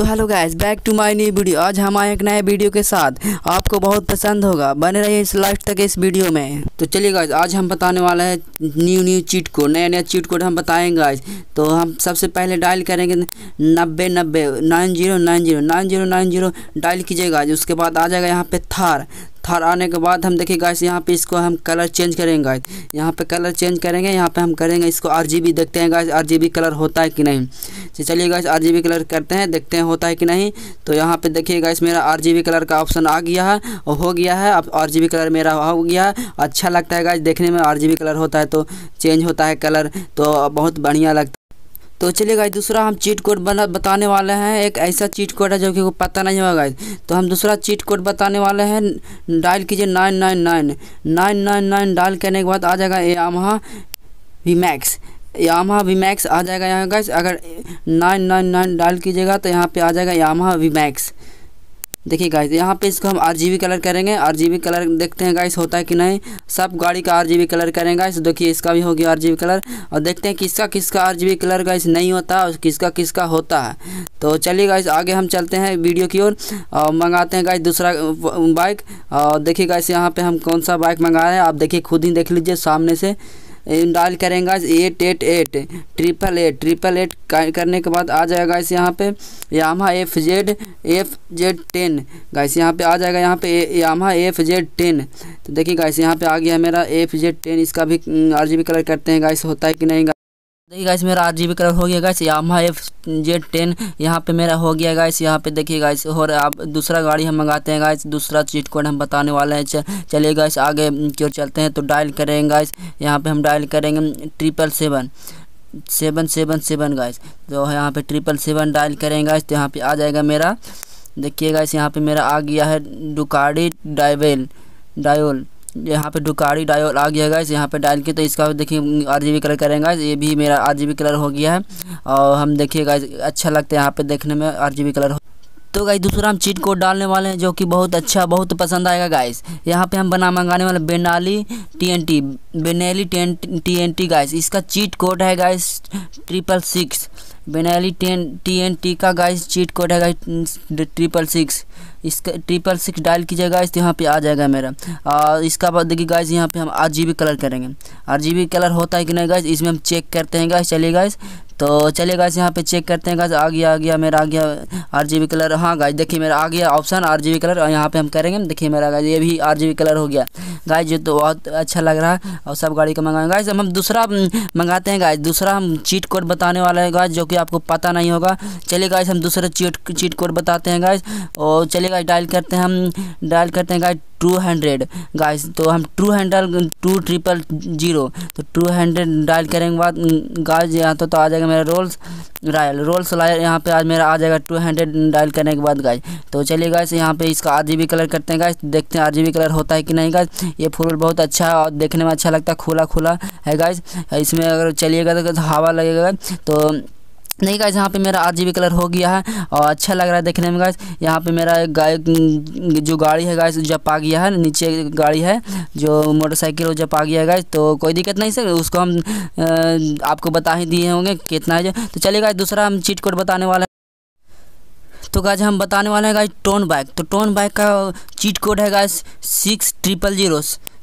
तो hello guys back to my new video आज हम आए एक नए वीडियो के साथ आपको बहुत पसंद होगा बने रहिए इस लास्ट तक इस वीडियो में तो चलिए गाइस आज हम बताने वाला है न्यू न्यू चीट को नया नया चीट कोड हम बताएंगे गाइस तो हम सबसे पहले डायल करेंगे नब्बे नब्बे nine zero nine zero nine zero nine zero dial कीजिएगा उसके बाद आ जाएगा यहाँ पे थार थार आने के बाद हम देखिए गाइस यहाँ पे इसको हम कलर चेंज करेंगे गाइस यहाँ पे कलर चेंज करेंगे यहाँ पे हम करेंगे इसको आर देखते हैं गाइस आर कलर होता है कि नहीं तो चलिए गाइस आर कलर करते हैं देखते हैं होता है कि नहीं तो यहाँ पे देखिए गाइस मेरा आर कलर का ऑप्शन आ गया है और हो गया है अब आर कलर मेरा हो गया है अच्छा लगता है गाइस देखने में आर कलर होता है तो चेंज होता है कलर तो बहुत बढ़िया लगता है तो चलिए गाइस दूसरा हम चीट कोड बना बताने वाले हैं एक ऐसा चीट कोड है जो कि पता नहीं होगा गाइस तो हम दूसरा चीट कोड बताने वाले हैं डायल कीजिए nine nine nine nine nine nine dial करने के बाद आ जाएगा Yamaha V Max Yamaha V Max आ जाएगा यहाँ गाइस अगर नाइन नाइन नाइन डायल कीजिएगा तो यहाँ पर आ जाएगा यामहा वी मैक्स देखिए गाइस यहाँ पे इसको हम आरजीबी कलर करेंगे आरजीबी कलर देखते हैं गाइस होता है कि नहीं सब गाड़ी का आरजीबी कलर करेंगे गाइस देखिए इसका भी हो गया आरजीबी कलर और देखते हैं किसका किसका आरजीबी कलर गाइस नहीं होता और किसका किसका होता है तो चलिए गाइस आगे हम चलते हैं वीडियो की ओर और, मंगाते हैं गाइस दूसरा बाइक और देखिए गाइस यहाँ पर हम कौन सा बाइक मंगाए हैं आप देखिए खुद ही देख लीजिए सामने से डायल करेंगे eight eight eight triple eight triple eight करने के बाद आ जाएगा इस यहाँ पे Yamaha F Z F Z ten guys यहाँ पे आ जाएगा यहाँ पे यामा एफ जेड टेन तो देखिए गाइस यहाँ पे आ गया मेरा एफ जेड टेन इसका भी हम्म, आर जी कलर करते हैं गाइस होता है कि नहीं देखिए गाइस मेरा आठ जी बी हो गया guys Yamaha F J ten यहाँ पर मेरा हो गया गाइस यहाँ पे देखिए गाइस और आप दूसरा गाड़ी हम मंगाते हैं गाइस दूसरा चीट कोड हम बताने वाले हैं चलिए गाइस आगे की ओर चलते हैं तो डायल करेंगे गाइस यहाँ पे हम डायल करेंगे triple seven seven seven seven guys तो यहाँ पर ट्रिपल सेवन डायल करेंगे गाइस तो यहाँ पर आ जाएगा मेरा देखिए गाइस यहाँ पर मेरा आ गया है डुकाडी डाइवेल डायोल यहाँ पे डुकारी डायोल आ गया गाइस यहाँ पे डायल के तो इसका देखिए आरजीबी कलर करें गाइस ये भी मेरा आरजीबी कलर हो गया है और हम देखिए गाइस अच्छा लगता है यहाँ पे देखने में आरजीबी कलर तो गाइस दूसरा हम चीट कोड डालने वाले हैं जो कि बहुत अच्छा बहुत पसंद आएगा गाइस यहाँ पे हम बना मंगाने वाले Benelli T N T Benelli T guys इसका चीट कोड है guys triple six Benelli T N T का गाइस चीट कोड है गाइस ट्रिपल सिक्स इसका ट्रिपल सिक्स डायल कीजिएगा इस यहाँ पे आ जाएगा मेरा और इसका बाद देखिए गाइस यहाँ पे हम आर जी बी कलर करेंगे आर जी बी कलर होता है कि नहीं गाइस इसमें हम चेक करते हैं गाइस चलिए गाइस तो चलिए गाइस यहाँ पे चेक करते हैं गाइस आ गया आ गया मेरा आ गया आरजीबी कलर हाँ गाइस देखिए मेरा आ गया ऑप्शन आरजीबी कलर और यहाँ पे हम करेंगे देखिए मेरा गाइस ये भी आरजीबी कलर हो गया गाइस ये तो बहुत अच्छा लग रहा है और सब गाड़ी का मंगाएंगे गाइस हम दूसरा हम्म, मंगाते हैं गाइस दूसरा हम चीट कोड बताने वाला है गाइस जो कि आपको पता नहीं होगा चलिए गाइस हम दूसरा चीट चीट कोड बताते हैं गाइस और चलिए गाइस डायल करते हैं हम डायल करते हैं गाइस टू हंड्रेड गाइस तो हम two hundred two triple zero तो टू हंड्रेड डायल करेंगे बाद गाइस यहाँ तो, तो आ जाएगा मेरा रोल्स रायल रोल्स लाइल यहाँ पे आज मेरा आ जाएगा टू हंड्रेड डायल करने के बाद गाइस तो चलिए गाइस यहाँ पे इसका आर कलर करते हैं गाइस देखते हैं आर कलर होता है कि नहीं गाइस ये फूल बहुत अच्छा है और देखने में अच्छा लगता है खुला खुला है गाइस इसमें अगर चलिएगा तो हवा लगेगा तो नहीं गाइज यहाँ पे मेरा आर जी कलर हो गया है और अच्छा लग रहा है देखने में गाइज यहाँ पे मेरा गाय जो गाड़ी है गाइज जब आ गया है नीचे गाड़ी है जो मोटरसाइकिल वो जब आ गया है गाइज तो कोई दिक्कत नहीं सर उसको हम आपको बता ही दिए होंगे कितना है जो तो चलिए गाइज दूसरा हम चीट कोड बताने वाला तो गाइज हम बताने वाले हैं गाइज टोन बाइक तो टोन बाइक का चीट कोड है guys six triple zero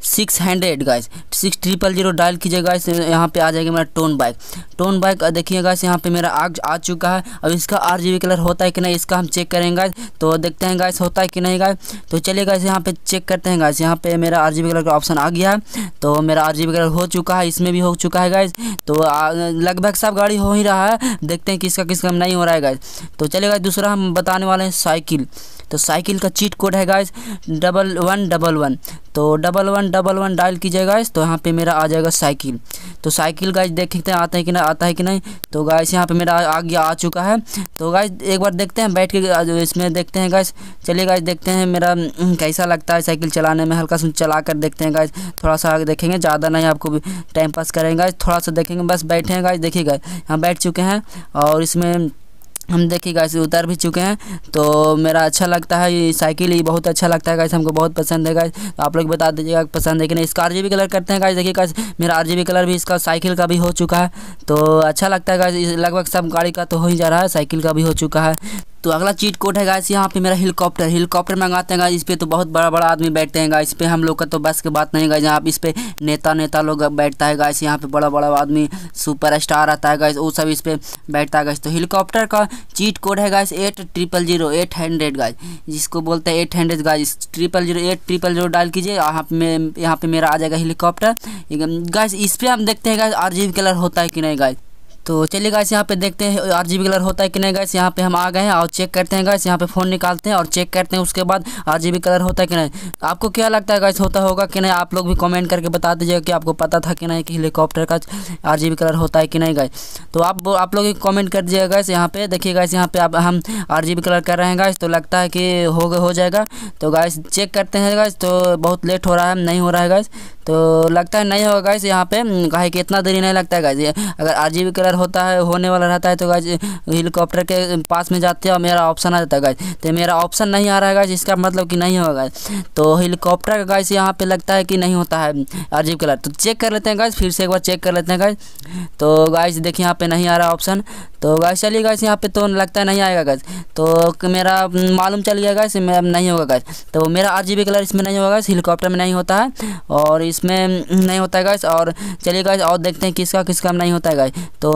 six hundred guys six triple zero dial कीजिए गाइस यहाँ पे आ जाएगा मेरा टोन बाइक टोन बाइक देखिए गाइस यहाँ पे मेरा आग आ चुका है अब इसका आर जी कलर होता है कि नहीं इसका हम चेक करेंगे गाइस तो देखते हैं गाइस होता है कि नहीं गाइस तो चलिए गाइस यहाँ पे चेक करते हैं गाइस यहाँ पे मेरा आर कलर का ऑप्शन आ गया है तो मेरा आर कलर हो चुका है इसमें भी हो चुका है गाइस तो लगभग सब गाड़ी हो ही रहा है देखते हैं किसका किसका नहीं हो रहा है गाइस तो चलिए गाइस दूसरा हम बताने वाले हैं साइकिल तो साइकिल का चीट कोड है guys double one double one तो double one double one dial कीजिए गाइस तो यहाँ पे मेरा आ जाएगा साइकिल तो साइकिल गाइस देखते हैं आता है कि नहीं आता है कि नहीं तो गाइस यहाँ पे मेरा आ गया आ चुका है तो गाइस एक बार देखते हैं बैठ के इसमें देखते हैं गाइस चलिए गाइस देखते हैं मेरा हम्म, कैसा लगता है साइकिल चलाने में हल्का सा चला कर देखते हैं गाइस थोड़ा सा देखेंगे ज़्यादा नहीं आपको भी टाइम पास करेंगे गाइस थोड़ा सा देखेंगे बस बैठे हैं गाइस देखिए गाइस यहाँ बैठ चुके हैं और इसमें हम देखिए गैस उतर भी चुके हैं तो मेरा अच्छा लगता है ये साइकिल ये बहुत अच्छा लगता है गैस हमको बहुत पसंद है गैस तो आप लोग बता दीजिएगा पसंद है कि नहीं इसका आरजीबी कलर करते हैं गैस देखिए गैस मेरा आरजीबी कलर भी इसका साइकिल का भी हो चुका है तो अच्छा लगता है गैस लगभग सब गाड़ी का तो हो ही जा रहा है साइकिल का भी हो चुका है तो अगला चीट कोड है गाइस यहाँ पे मेरा हेलीकॉप्टर हेलीकॉप्टर मंगाते हैं इस पर तो बहुत बड़ा बड़ा आदमी बैठते हैं गाइस पे हम लोग का तो बस की बात नहीं गाइस यहाँ पे इस पर नेता नेता लोग बैठता है गाइस यहाँ पे बड़ा बड़ा आदमी सुपर स्टार आता है गाइस वो सब इस पर बैठता है गाइस तो हेलीकॉप्टर का चीट कोड है guys eight triple zero eight hundred guys जिसको बोलते हैं eight hundred guys triple zero eight triple zero डाल कीजिए यहाँ पे यहाँ पे मेरा आ जाएगा हेलीकॉप्टर गाइस इस पर हम देखते हैं गाइज आर कलर होता है कि नहीं गाइज तो चलिए गाइस यहाँ पे देखते हैं आर जी कलर होता है कि नहीं गाइस यहाँ पे हम आ गए हैं और चेक करते हैं गाइस यहाँ पे फ़ोन निकालते हैं और चेक करते हैं उसके बाद आर जी कलर होता है कि नहीं आपको क्या लगता है गाइस होता होगा कि नहीं आप लोग भी कमेंट करके बता दीजिएगा कि आपको पता था कि नहीं कि हेलीकॉप्टर का आर जी कलर होता है कि नहीं गाइस तो आप आप लोग कॉमेंट कर दीजिएगा गाइस यहाँ पे देखिए गाइस यहाँ पे आप हम आर कलर कर रहे हैं गाइस तो लगता है कि हो हो जाएगा तो गाइस चेक करते हैं गाइस तो बहुत लेट हो रहा है नहीं हो रहा है गाइस तो लगता है नहीं होगा गाइस यहाँ पे कहे हम्म, कि इतना देरी नहीं लगता है गाइस अगर आर कलर होता है होने वाला रहता है तो गाइस हेलीकॉप्टर के पास में जाते हैं और मेरा ऑप्शन आ जाता है गाइस तो मेरा ऑप्शन नहीं आ रहा है गाइस इसका मतलब कि नहीं होगा गाइस तो हेलीकॉप्टर का गाइस यहाँ पे लगता है कि नहीं होता है आर कलर तो चेक कर लेते हैं गाइस फिर से एक बार चेक कर लेते हैं गाइस तो गाइस देखिए यहाँ पे नहीं आ रहा ऑप्शन तो गाइस चलिए गाइस यहाँ पे तो लगता है नहीं आएगा गाइस तो मेरा हम्म, मालूम चल गया गाइस नहीं होगा गाइस तो मेरा आर कलर इसमें नहीं होगा हेलीकॉप्टर में नहीं होता है और इस इसमें नहीं होता है गैस और चलिए गैस और देखते हैं किसका किसका नहीं होता है गैस तो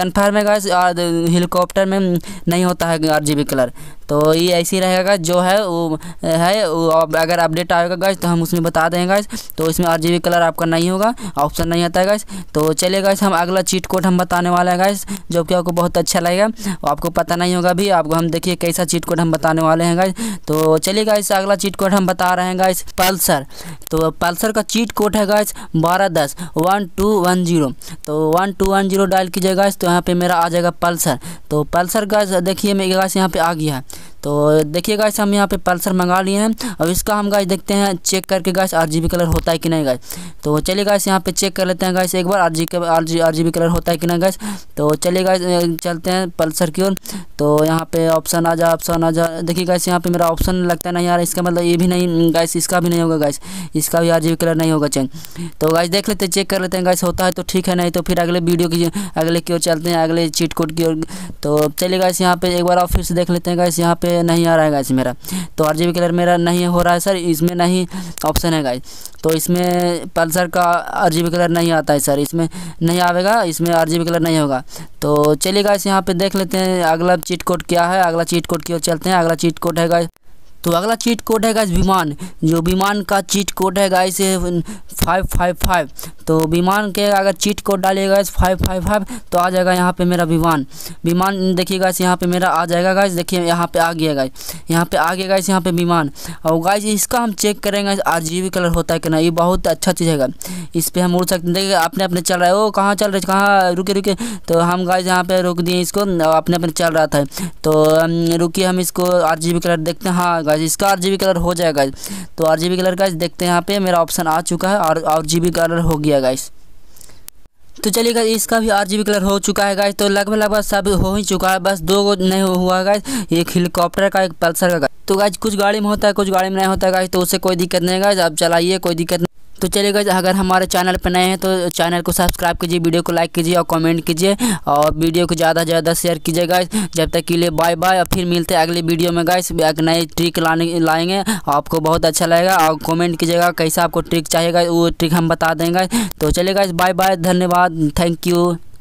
कन्फर्म है और हेलीकॉप्टर में नहीं होता है आर कलर तो ये ऐसे ही रहेगा जो है वो है वो अगर अपडेट आएगा गैस तो हम उसमें बता देंगे गैस तो इसमें आर कलर आपका नहीं होगा ऑप्शन नहीं आता है गैस तो चलिए गैस हम अगला चीट कोड हम बताने वाले हैं गैस जो कि आपको बहुत अच्छा लगेगा आपको पता नहीं होगा भी आपको हम देखिए कैसा चीट कोड हम बताने वाले हैं गैस तो चलिए गैस अगला चीट कोड हम बता रहे हैं गैस पल्सर तो पल्सर का चीट कोड है गैस बारह दस वन टू वन जीरो तो one two one zero dial कीजिए गैस तो यहाँ पर मेरा आ जाएगा पल्सर तो पल्सर गैस देखिए मेरे गैस यहाँ पर आ गया है तो देखिए गाइस हम यहाँ पे पल्सर मंगा लिए हैं अब इसका हम गाइस देखते हैं चेक करके गाइस आरजीबी कलर होता है कि नहीं गाइस तो चलिए गाइस यहाँ पे चेक कर लेते हैं गाइस एक बार आर जी बी कलर होता है कि नहीं गाइस तो चलिए गाइस चलते हैं पल्सर की ओर तो यहाँ पे ऑप्शन आ जा ऑप्शन आ जा देखिए गाइस यहाँ पे मेरा ऑप्शन लगता नहीं यार इसका मतलब ये भी नहीं गाइस इसका भी नहीं होगा गाइस इसका भी बी कलर नहीं होगा चेंज तो गाइस देख लेते हैं चेक कर लेते हैं गाइस होता है तो ठीक है नहीं तो फिर अगले वीडियो की अगले की ओर चलते हैं अगले चीट कोड की ओर तो चलिए गाइस यहाँ पे एक बार ऑफिस फिर से देख लेते हैं गाइस यहाँ पे नहीं आ रहा है गाइस मेरा तो आर जी कलर मेरा नहीं हो रहा है सर इसमें नहीं ऑप्शन है गाइस तो इसमें पल्सर का आर कलर नहीं आता है सर इसमें नहीं आएगा इसमें आर कलर नहीं होगा तो चलिए गाइस यहाँ पर देख लेते हैं अगला चीट कोड क्या है अगला चीट कोड की ओर चलते हैं अगला चीट कोड है गाइस तो अगला चीट कोड है गाइस विमान जो विमान का चीट कोड है गाइस फाइव फाइव फाइव तो विमान के अगर चीट कोड डालिएगा गाइस फाइव फाइव फाइव तो आ जाएगा यहाँ पे मेरा विमान विमान देखिए गाइस यहाँ पे मेरा आ जाएगा गाइस देखिए यहाँ पे आ गया गाइस यहाँ पे आ गया गाइस यहाँ पे विमान और गाइस इसका हम चेक करेंगे आर बी कलर होता है कि ना ये बहुत अच्छा चीज़ है इस पर हम उड़ सकते हैं देखिए अपने अपने चल रहा है ओ कहाँ चल रहे है कहाँ रुके रुके तो हम गाइस यहाँ पे रोक दिए इसको अपने अपने चल रहा था तो रुकी हम इसको आर कलर देखते हैं हाँ गाइज इसका आर कलर हो जाएगा गाइज तो आर कलर गाइज देखते हैं यहाँ पे मेरा ऑप्शन आ चुका है और आर कलर हो गया गाइज तो चलिए गाइज इसका भी आर कलर हो चुका है गाइज तो लगभग लगभग सब हो ही चुका है बस दो नहीं हुआ है गाइज एक हेलीकॉप्टर का एक पल्सर का तो गाइज कुछ गाड़ी में होता है कुछ गाड़ी में नहीं होता है गाइज तो उससे कोई दिक्कत नहीं है गाइज आप चलाइए कोई दिक्कत तो चलेगा अगर हमारे चैनल पर नए हैं तो चैनल को सब्सक्राइब कीजिए वीडियो को लाइक कीजिए और कमेंट कीजिए और वीडियो को ज़्यादा से ज़्यादा शेयर कीजिए गाइस जब तक के लिए बाय बाय और फिर मिलते हैं अगली वीडियो में गाइस एक नई ट्रिक लाने लाएंगे आपको बहुत अच्छा लगेगा और कमेंट कीजिएगा कैसा आपको ट्रिक चाहिएगा वो ट्रिक हम बता देंगे तो चलेगा बाय बाय धन्यवाद थैंक यू